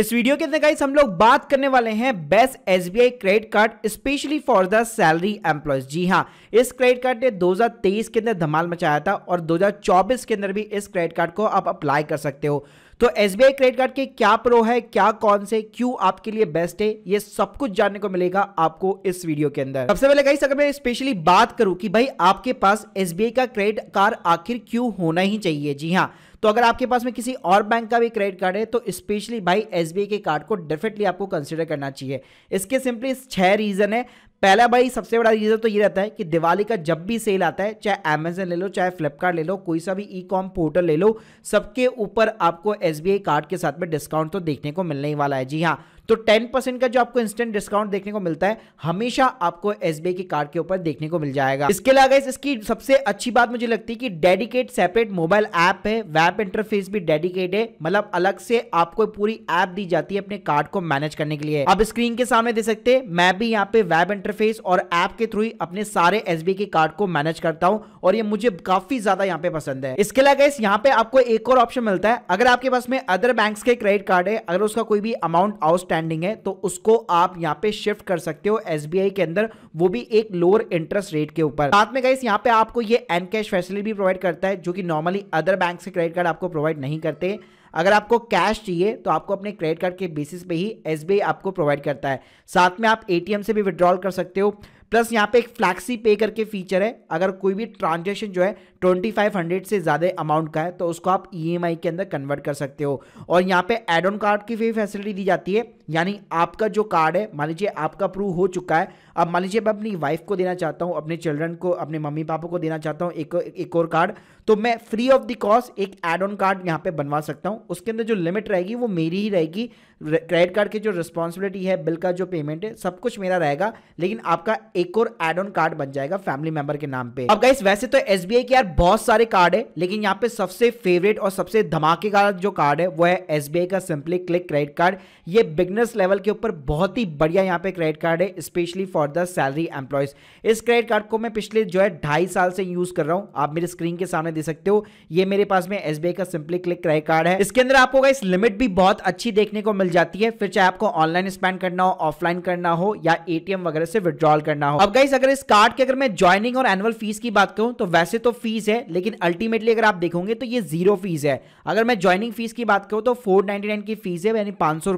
इस वीडियो के अंदर गाइस हम लोग बात करने वाले हैं best SBI credit card specially for the salary employees जी हाँ इस क्रेडिट कार्ड ने 2023 के अंदर धमाल मचाया था और 2024 के अंदर भी इस क्रेडिट कार्ड को आप अप्लाई कर सकते हो तो एस क्रेडिट कार्ड के क्या प्रो है क्या कौन से क्यों आपके लिए बेस्ट है ये सब कुछ जानने को मिलेगा आपको इस वीडियो के अंदर सबसे पहले गाइस अगर मैं स्पेशली बात करूं कि भाई आपके पास एस का क्रेडिट कार्ड आखिर क्यों होना ही चाहिए जी हाँ तो अगर आपके पास में किसी और बैंक का भी क्रेडिट कार्ड है तो स्पेशली भाई एस के कार्ड को डेफिनेटली आपको कंसिडर करना चाहिए इसके सिंपली छः रीज़न है पहला भाई सबसे बड़ा रीज़न तो ये रहता है कि दिवाली का जब भी सेल आता है चाहे अमेजन ले लो चाहे फ्लिपकार्ट ले लो कोई सा भी ई कॉम पोर्टल ले लो सबके ऊपर आपको एस कार्ड के साथ में डिस्काउंट तो देखने को मिलने ही वाला है जी हाँ तो टेन परसेंट का जो आपको इंस्टेंट डिस्काउंट देखने को मिलता है हमेशा आपको एस की कार्ड के ऊपर देखने को मिल जाएगा इसके अलावा इसकी सबसे अच्छी बात मुझे लगती है कि डेडिकेट सेपरेट मोबाइल ऐप है वेब इंटरफेस भी डेडिकेट है मतलब अलग से आपको पूरी ऐप दी जाती है अपने कार्ड को मैनेज करने के लिए आप स्क्रीन के सामने दे सकते हैं मैं भी यहाँ पे वेब इंटरफेस और ऐप के थ्रू ही अपने सारे एस के कार्ड को मैनेज करता हूँ और ये मुझे काफी ज्यादा यहाँ पे पसंद है इसके अलावा इस यहाँ पे आपको एक और ऑप्शन मिलता है अगर आपके पास में अदर बैंक के क्रेडिट कार्ड है अगर उसका कोई भी अमाउंट आउट आउटस्टैंडिंग है तो उसको आप यहाँ पे शिफ्ट कर सकते हो एसबीआई के अंदर वो भी एक लोअर इंटरेस्ट रेट के ऊपर साथ में गाइस यहाँ पे आपको ये एन कैश फैसिलिटी भी प्रोवाइड करता है जो कि नॉर्मली अदर बैंक से क्रेडिट कार्ड आपको प्रोवाइड नहीं करते अगर आपको कैश चाहिए तो आपको अपने क्रेडिट कार्ड के बेसिस पे ही एस आपको प्रोवाइड करता है साथ में आप ए से भी विड्रॉल कर सकते हो प्लस यहाँ पे एक फ्लैक्सी पे करके फीचर है अगर कोई भी ट्रांजेक्शन जो है 2500 से ज़्यादा अमाउंट का है तो उसको आप ई e के अंदर कन्वर्ट कर सकते हो और यहाँ पे एड ऑन कार्ड की भी फैसिलिटी दी जाती है यानी आपका जो कार्ड है मान लीजिए आपका अप्रूव हो चुका है अब मान लीजिए मैं अपनी वाइफ को देना चाहता हूँ अपने चिल्ड्रन को अपने मम्मी पापा को देना चाहता हूँ एक एक और कार्ड तो मैं फ्री ऑफ द कॉस्ट एक एड ऑन कार्ड यहाँ पे बनवा सकता हूँ उसके अंदर जो लिमिट रहेगी वो मेरी ही रहेगी क्रेडिट कार्ड की जो रिस्पॉन्सिबिलिटी है बिल का जो पेमेंट है सब कुछ मेरा रहेगा लेकिन आपका एक और एड ऑन कार्ड बन जाएगा फैमिली मेंबर के नाम पे अब गाइस वैसे तो एस के यार बहुत सारे कार्ड है लेकिन यहाँ पे सबसे फेवरेट और सबसे धमाके का जो कार्ड है वो है एस का सिंपली क्लिक क्रेडिट कार्ड ये बिगनेस लेवल के ऊपर बहुत ही बढ़िया यहाँ पे क्रेडिट कार्ड है specially for the salary employees इस क्रेडिट कार्ड को मैं पिछले जो है ढाई साल से यूज कर रहा हूँ आप मेरे स्क्रीन के सामने में दे सकते हो ये मेरे पास में एस का सिंपली क्लिक क्रेडिट कार्ड है इसके अंदर आपको इस लिमिट भी बहुत अच्छी देखने को मिल जाती है फिर चाहे आपको ऑनलाइन स्पेंड करना हो ऑफलाइन करना हो या एटीएम वगैरह से विद्रॉल करना हो अब गाइस अगर इस कार्ड के अगर मैं ज्वाइनिंग और एनुअल फीस की बात करूं तो वैसे तो फीस है लेकिन अल्टीमेटली अगर आप देखोगे तो ये जीरो फीस है अगर मैं ज्वाइनिंग फीस की बात करूं तो फोर की फीस है यानी पांच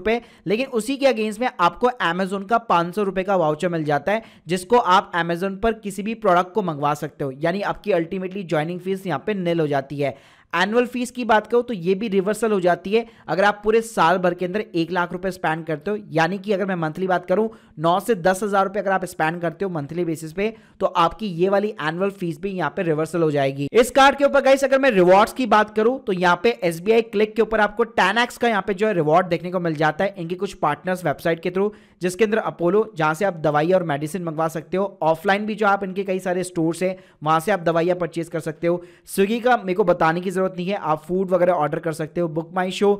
लेकिन उसी के अगेंस्ट में आपको एमेजोन का पांच का वाउचर मिल जाता है जिसको आप एमेजोन पर किसी भी प्रोडक्ट को मंगवा सकते हो यानी आपकी अल्टीमेटली ज्वाइनिंग फीस यहाँ पे निल हो जाती है एनुअल फीस की बात करो तो ये भी रिवर्सल हो जाती है अगर आप पूरे साल भर के अंदर एक लाख रुपए स्पेंड करते हो यानी कि अगर मैं मंथली बात करूं नौ से दस हजार रुपए अगर आप स्पेंड करते हो मंथली बेसिस पे तो आपकी ये वाली एनुअल फीस भी यहाँ पे रिवर्सल हो जाएगी इस कार्ड के ऊपर गाइस अगर मैं रिवॉर्ड्स की बात करूं तो यहाँ पे एस क्लिक के ऊपर आपको टेन का यहाँ पे जो है रिवॉर्ड देखने को मिल जाता है इनकी कुछ पार्टनर्स वेबसाइट के थ्रू जिसके अंदर अपोलो जहां से आप दवाई और मेडिसिन मंगवा सकते हो ऑफलाइन भी जो आप इनके कई सारे स्टोर है वहां से आप दवाइयां परचेज कर सकते हो स्विगी का मेरे को बताने की जरूरत ज़रूरत नहीं है आप फूड वगैरह ऑर्डर कर सकते हो Book My Show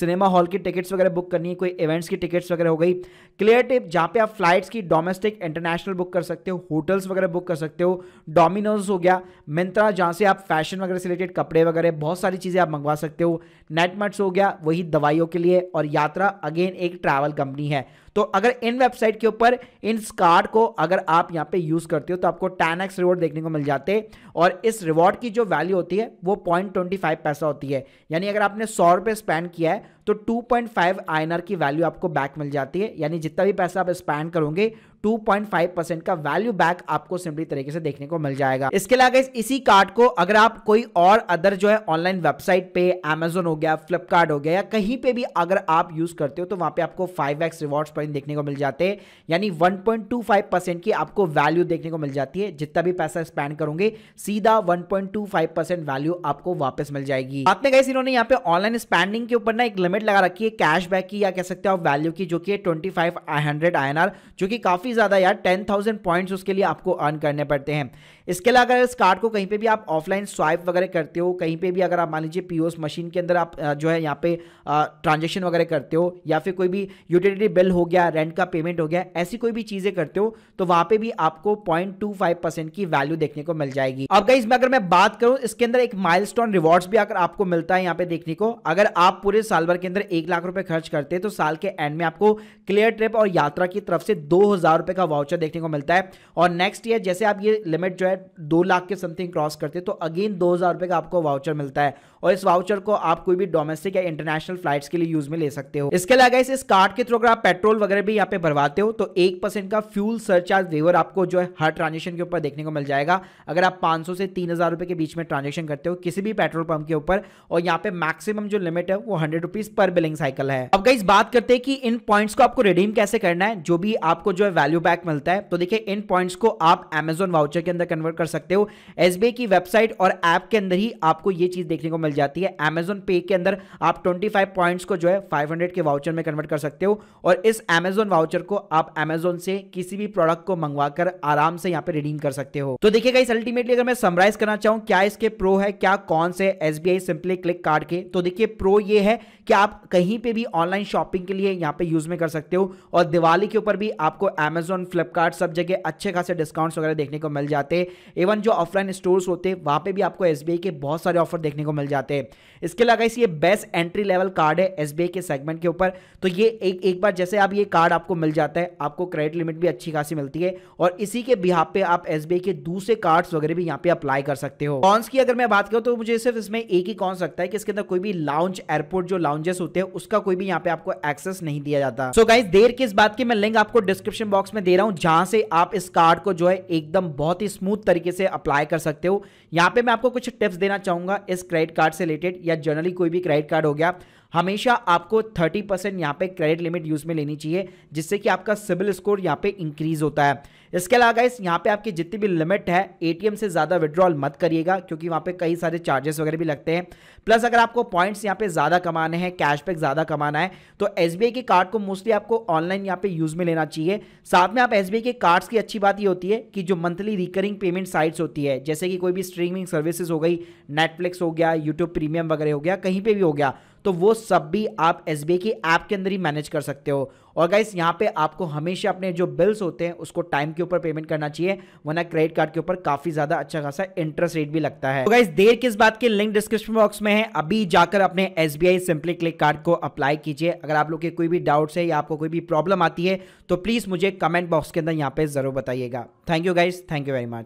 cinema hall की टिकट्स वगैरह बुक करनी है कोई इवेंट्स की टिकट्स वगैरह हो गई क्लियर टिप जहाँ पे आप फ्लाइट्स की डोमेस्टिक इंटरनेशनल बुक कर सकते हो होटल्स वगैरह बुक कर सकते हो डोमिनोज हो गया मिंत्रा जहाँ से आप फैशन वगैरह से रिलेटेड कपड़े वगैरह बहुत सारी चीज़ें आप मंगवा सकते हो नेटमट्स हो गया वही दवाइयों के लिए और यात्रा अगेन एक ट्रैवल कंपनी है तो अगर इन वेबसाइट के ऊपर इन कार्ड को अगर आप यहां पे यूज करते हो तो आपको टेन एक्स रिवॉर्ड देखने को मिल जाते और इस रिवॉर्ड की जो वैल्यू होती है वो पॉइंट ट्वेंटी फाइव पैसा होती है यानी अगर आपने सौ रुपए स्पेंड किया है तो 2.5 पॉइंट की वैल्यू आपको बैक मिल जाती है यानी जितना भी पैसा आप स्पैंड करोगे 2.5 परसेंट का वैल्यू बैक आपको सिंपली तरीके से देखने को मिल जाएगा इसके अलावा इस इसी कार्ड को अगर आप कोई और अदर जो है ऑनलाइन वेबसाइट पे एमेजोन हो गया फ्लिपकार्ट हो गया या कहीं पे भी अगर आप यूज करते हो तो वहां पे आपको 5x रिवॉर्ड्स पॉइंट देखने को मिल जाते हैं यानी 1.25 परसेंट की आपको वैल्यू देखने को मिल जाती है जितना भी पैसा स्पेंड करोगे सीधा वन वैल्यू आपको वापस मिल जाएगी आपने कहा इन्होंने यहाँ पे ऑनलाइन स्पेंडिंग के ऊपर ना एक लिमिट लिमिट लगा रखी है कैशबैक की या कह सकते हो आप वैल्यू की जो कि ट्वेंटी फाइव हंड्रेड आई जो कि काफ़ी ज़्यादा यार टेन थाउजेंड पॉइंट्स उसके लिए आपको अर्न करने पड़ते हैं इसके अलावा अगर इस कार्ड को कहीं पे भी आप ऑफलाइन स्वाइप वगैरह करते हो कहीं पे भी अगर आप मान लीजिए पी मशीन के अंदर आप जो है यहाँ पे ट्रांजेक्शन वगैरह करते हो या फिर कोई भी यूटिलिटी बिल हो गया रेंट का पेमेंट हो गया ऐसी कोई भी चीज़ें करते हो तो वहां पे भी आपको पॉइंट की वैल्यू देखने को मिल जाएगी अब कहीं इसमें अगर मैं बात करूँ इसके अंदर एक माइल रिवॉर्ड्स भी अगर आपको मिलता है यहाँ पे देखने को अगर आप पूरे साल भर के अंदर एक लाख रुपए खर्च करते हैं तो साल के एंड में आपको क्लियर ट्रिप और यात्रा की तरफ से दो हजार रुपए का वाउचर देखने को मिलता है और नेक्स्ट ईयर जैसे आप ये लिमिट जो है दो लाख के समथिंग क्रॉस करते तो अगेन दो हज़ार रुपये का आपको वाउचर मिलता है और इस वाउचर को आप कोई भी डोमेस्टिक या इंटरनेशनल फ्लाइट्स के लिए यूज में ले सकते हो इसके अलावा इस कार्ड के थ्रू अगर आप पेट्रोल वगैरह भी यहाँ पे भरवाते हो तो एक परसेंट का फ्यूल सरचार्ज वेवर आपको जो है हर ट्रांजेक्शन के ऊपर देखने को मिल जाएगा अगर आप पांच से तीन हज़ार के बीच में ट्रांजेक्शन करते हो किसी भी पेट्रोल पंप के ऊपर और यहाँ पे मैक्सिमम जो लिमिट है वो हंड्रेड रुपीज़ पर बिलिंग साइकिल है अब गई बात करते हैं कि इन पॉइंट्स को आपको रिडीम कैसे करना है जो भी आपको जो है वैल्यू बैक मिलता है तो देखिए इन पॉइंट्स को आप एमेजोन वाउचर के अंदर कन्वर्ट कर सकते हो एसबीआई की वेबसाइट और ऐप के अंदर ही आपको ये चीज़ देखने को मिल जाती है अमेजोन पे के अंदर आप 25 पॉइंट्स को जो है 500 के वाउचर में कन्वर्ट कर सकते हो और इस अमेजोन वाउचर को आप अमेजोन से किसी भी प्रोडक्ट को मंगवाकर आराम से यहाँ पे रिडीम कर सकते हो तो देखिएगा इस अल्टीमेटली अगर मैं समराइज करना चाहूँ क्या इसके प्रो है क्या कौन से एस सिंपली क्लिक कार्ड के तो देखिए प्रो ये है कि आप कहीं पे भी ऑनलाइन शॉपिंग के लिए यहाँ पे यूज में कर सकते हो और दिवाली के ऊपर भी आपको अमेजोन फ्लिपकार्ट सब जगह अच्छे खासे डिस्काउंट्स वगैरह देखने को मिल जाते हैं इवन जो ऑफलाइन स्टोर्स होते हैं वहां पे भी आपको एसबीआई के बहुत सारे ऑफर देखने को मिल जाते जाते हैं इसके अलावा इस ये बेस्ट एंट्री लेवल कार्ड है एस के सेगमेंट के ऊपर तो ये एक एक बार जैसे आप ये कार्ड आपको मिल जाता है आपको क्रेडिट लिमिट भी अच्छी खासी मिलती है और इसी के बिहाब पे आप एस के दूसरे कार्ड्स वगैरह भी यहाँ पे अप्लाई कर सकते हो कॉन्स की अगर मैं बात करूँ तो मुझे सिर्फ इसमें एक ही कॉन्स लगता है कि इसके अंदर कोई भी लाउंज एयरपोर्ट जो लाउंजेस होते हैं उसका कोई भी यहाँ पे आपको एक्सेस नहीं दिया जाता सो गाइज देर किस बात की मैं लिंक आपको डिस्क्रिप्शन बॉक्स में दे रहा हूँ जहां से आप इस कार्ड को जो है एकदम बहुत ही स्मूथ तरीके से अप्लाई कर सकते हो यहाँ पे मैं आपको कुछ टिप्स देना चाहूंगा इस क्रेडिट कार्ड कार्ड से रिलेटेड या जनरली कोई भी क्रेडिट कार्ड हो गया हमेशा आपको 30 परसेंट यहाँ पे क्रेडिट लिमिट यूज़ में लेनी चाहिए जिससे कि आपका सिबिल स्कोर यहाँ पे इंक्रीज होता है इसके अलावा इस यहाँ पे आपकी जितनी भी लिमिट है एटीएम से ज़्यादा विड्रॉल मत करिएगा क्योंकि वहाँ पे कई सारे चार्जेस वगैरह भी लगते हैं प्लस अगर आपको पॉइंट्स यहाँ पे ज़्यादा कमाने हैं कैशबैक ज़्यादा कमाना है तो एस के कार्ड को मोस्टली आपको ऑनलाइन यहाँ पे यूज़ में लेना चाहिए साथ में आप एस के कार्ड्स की अच्छी बात ये होती है कि जो मंथली रिकरिंग पेमेंट साइट्स होती है जैसे कि कोई भी स्ट्रीमिंग सर्विसेज हो गई नेटफ्लिक्स हो गया यूट्यूब प्रीमियम वगैरह हो गया कहीं पर भी हो गया तो वो सब भी आप एस की ऐप के अंदर ही मैनेज कर सकते हो और गाइस यहाँ पे आपको हमेशा अपने जो बिल्स होते हैं उसको टाइम के ऊपर पेमेंट करना चाहिए वरना क्रेडिट कार्ड के ऊपर काफी ज्यादा अच्छा खासा इंटरेस्ट रेट भी लगता है तो गाइस देर किस बात के लिंक डिस्क्रिप्शन बॉक्स में है अभी जाकर अपने S B simply click card को अप्लाई कीजिए अगर आप लोग के कोई भी डाउट्स है या आपको कोई भी प्रॉब्लम आती है तो प्लीज मुझे कमेंट बॉक्स के अंदर यहाँ पे जरूर बताइएगा thank you guys thank you very much